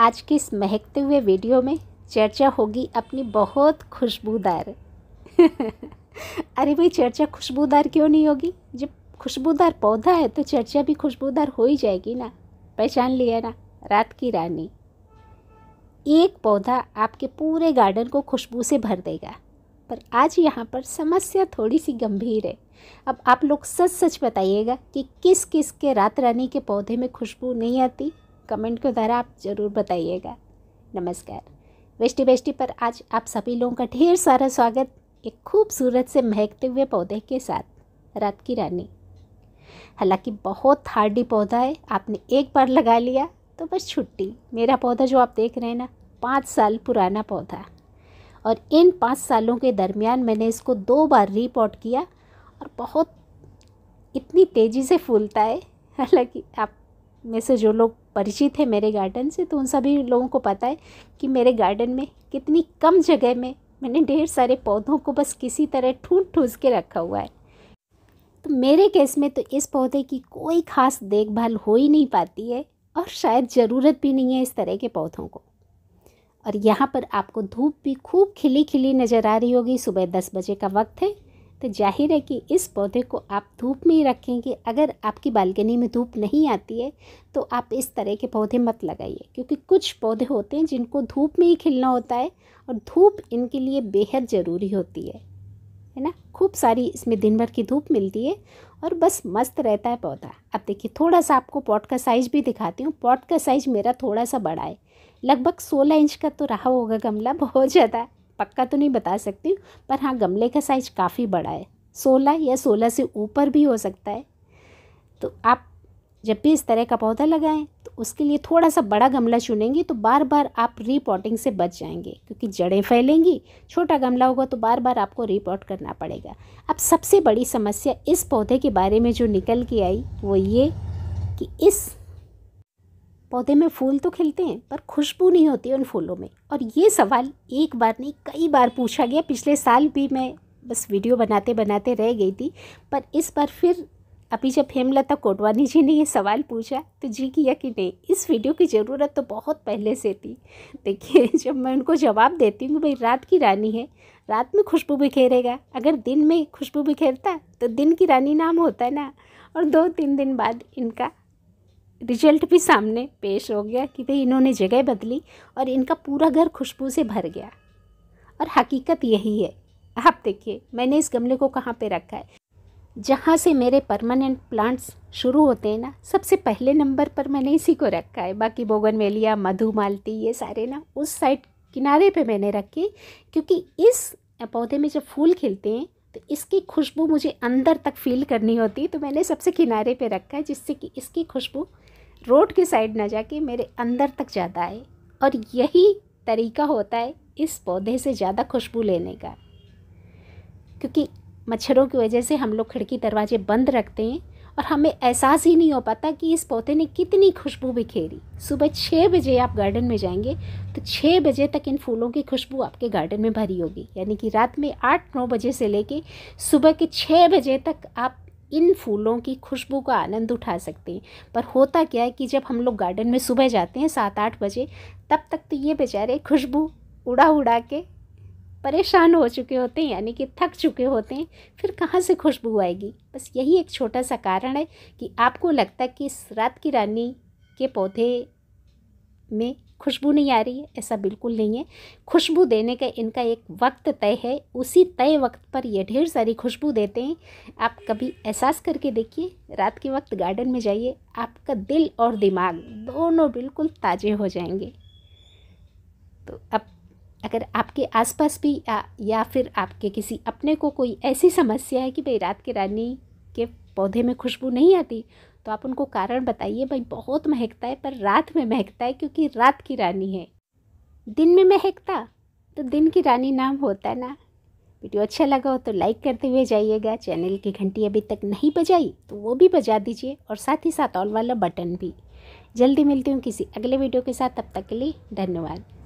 आज की इस महकते हुए वीडियो में चर्चा होगी अपनी बहुत खुशबूदार अरे भाई चर्चा खुशबूदार क्यों नहीं होगी जब खुशबूदार पौधा है तो चर्चा भी खुशबूदार हो ही जाएगी ना पहचान लिया ना रात की रानी एक पौधा आपके पूरे गार्डन को खुशबू से भर देगा पर आज यहाँ पर समस्या थोड़ी सी गंभीर है अब आप लोग सच सच बताइएगा कि किस किस के रात रानी के पौधे में खुशबू नहीं आती कमेंट के द्वारा आप ज़रूर बताइएगा नमस्कार वेस्टी वेस्टी पर आज आप सभी लोगों का ढेर सारा स्वागत एक खूबसूरत से महकते हुए पौधे के साथ रात की रानी हालांकि बहुत हार्डी पौधा है आपने एक बार लगा लिया तो बस छुट्टी मेरा पौधा जो आप देख रहे हैं ना पाँच साल पुराना पौधा और इन पाँच सालों के दरमियान मैंने इसको दो बार रीपॉट किया और बहुत इतनी तेज़ी से फूलता है हालांकि आप में से जो लोग परिचित है मेरे गार्डन से तो उन सभी लोगों को पता है कि मेरे गार्डन में कितनी कम जगह में मैंने ढेर सारे पौधों को बस किसी तरह ठूस ठूस के रखा हुआ है तो मेरे केस में तो इस पौधे की कोई ख़ास देखभाल हो ही नहीं पाती है और शायद ज़रूरत भी नहीं है इस तरह के पौधों को और यहाँ पर आपको धूप भी खूब खिली खिली नज़र आ रही होगी सुबह दस बजे का वक्त है तो जाहिर है कि इस पौधे को आप धूप में ही रखेंगे अगर आपकी बालकनी में धूप नहीं आती है तो आप इस तरह के पौधे मत लगाइए क्योंकि कुछ पौधे होते हैं जिनको धूप में ही खिलना होता है और धूप इनके लिए बेहद ज़रूरी होती है है ना खूब सारी इसमें दिन भर की धूप मिलती है और बस मस्त रहता है पौधा अब देखिए थोड़ा सा आपको पॉट का साइज़ भी दिखाती हूँ पॉट का साइज़ मेरा थोड़ा सा बड़ा है लगभग सोलह इंच का तो रहा होगा गमला बहुत ज़्यादा पक्का तो नहीं बता सकती पर हाँ गमले का साइज काफ़ी बड़ा है सोलह या सोलह से ऊपर भी हो सकता है तो आप जब भी इस तरह का पौधा लगाएं तो उसके लिए थोड़ा सा बड़ा गमला चुनेंगे तो बार बार आप रीपॉटिंग से बच जाएंगे क्योंकि जड़ें फैलेंगी छोटा गमला होगा तो बार बार आपको रीपॉट करना पड़ेगा अब सबसे बड़ी समस्या इस पौधे के बारे में जो निकल के आई वो ये कि इस पौधे में फूल तो खिलते हैं पर खुशबू नहीं होती उन फूलों में और ये सवाल एक बार नहीं कई बार पूछा गया पिछले साल भी मैं बस वीडियो बनाते बनाते रह गई थी पर इस बार फिर अभी जब हेमलता कोटवानी जी ने ये सवाल पूछा तो जी किया कि नहीं इस वीडियो की ज़रूरत तो बहुत पहले से थी देखिए जब मैं उनको जवाब देती हूँ भाई रात की रानी है रात में खुशबू बिखेरेगा अगर दिन में खुशबू बिखेरता तो दिन की रानी नाम होता है ना और दो तीन दिन बाद इनका रिजल्ट भी सामने पेश हो गया कि भाई इन्होंने जगह बदली और इनका पूरा घर खुशबू से भर गया और हकीकत यही है आप देखिए मैंने इस गमले को कहाँ पे रखा है जहाँ से मेरे परमानेंट प्लांट्स शुरू होते हैं ना सबसे पहले नंबर पर मैंने इसी को रखा है बाकी बोगनवेलिया मधुमालती ये सारे ना उस साइड किनारे पे मैंने रखे क्योंकि इस पौधे में जब फूल खिलते हैं तो इसकी खुशबू मुझे अंदर तक फील करनी होती तो मैंने सबसे किनारे पे रखा है जिससे कि इसकी खुशबू रोड की साइड ना जाके मेरे अंदर तक जाता है और यही तरीका होता है इस पौधे से ज़्यादा खुशबू लेने का क्योंकि मच्छरों की वजह से हम लोग खिड़की दरवाजे बंद रखते हैं और हमें एहसास ही नहीं हो पाता कि इस पौधे ने कितनी खुशबू बिखेरी सुबह छः बजे आप गार्डन में जाएंगे तो छः बजे तक इन फूलों की खुशबू आपके गार्डन में भरी होगी यानी कि रात में आठ नौ बजे से लेके सुबह के छः बजे तक आप इन फूलों की खुशबू का आनंद उठा सकते हैं पर होता क्या है कि जब हम लोग गार्डन में सुबह जाते हैं सात आठ बजे तब तक तो ये बेचारे खुशबू उड़ा उड़ा के परेशान हो चुके होते हैं यानी कि थक चुके होते हैं फिर कहाँ से खुशबू आएगी बस यही एक छोटा सा कारण है कि आपको लगता है कि इस रात की रानी के पौधे में खुशबू नहीं आ रही है ऐसा बिल्कुल नहीं है खुशबू देने का इनका एक वक्त तय है उसी तय वक्त पर ये ढेर सारी खुशबू देते हैं आप कभी एहसास करके देखिए रात के वक्त गार्डन में जाइए आपका दिल और दिमाग दोनों बिल्कुल ताज़े हो जाएंगे तो अब अगर आपके आसपास भी या, या फिर आपके किसी अपने को कोई ऐसी समस्या है कि भाई रात के रानी के पौधे में खुशबू नहीं आती तो आप उनको कारण बताइए भाई बहुत महकता है पर रात में महकता है क्योंकि रात की रानी है दिन में महकता तो दिन की रानी नाम होता है ना वीडियो अच्छा लगा हो तो लाइक करते हुए जाइएगा चैनल की घंटी अभी तक नहीं बजाई तो वो भी बजा दीजिए और साथ ही साथ ऑल वाला बटन भी जल्दी मिलती हूँ किसी अगले वीडियो के साथ तब तक के लिए धन्यवाद